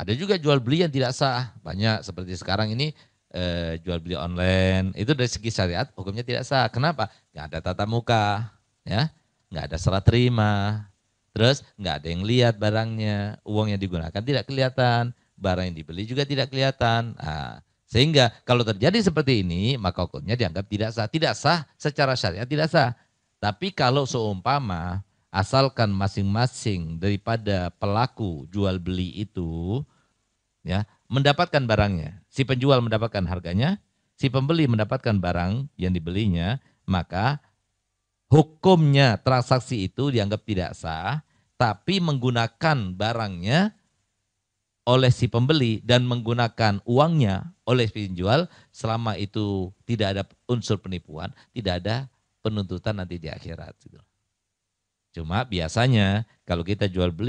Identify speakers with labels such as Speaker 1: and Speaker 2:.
Speaker 1: Ada juga jual beli yang tidak sah, banyak seperti sekarang ini eh, jual beli online. Itu dari segi syariat hukumnya tidak sah. Kenapa? Nggak ada tatap muka, ya, nggak ada serah terima, terus nggak ada yang lihat barangnya, uang yang digunakan tidak kelihatan, barang yang dibeli juga tidak kelihatan. Nah, sehingga kalau terjadi seperti ini maka hukumnya dianggap tidak sah. Tidak sah secara syariat tidak sah. Tapi kalau seumpama asalkan masing-masing daripada pelaku jual beli itu ya mendapatkan barangnya. Si penjual mendapatkan harganya, si pembeli mendapatkan barang yang dibelinya, maka hukumnya transaksi itu dianggap tidak sah, tapi menggunakan barangnya oleh si pembeli dan menggunakan uangnya oleh si penjual selama itu tidak ada unsur penipuan, tidak ada penuntutan nanti di akhirat. Gitu. Cuma biasanya kalau kita jual beli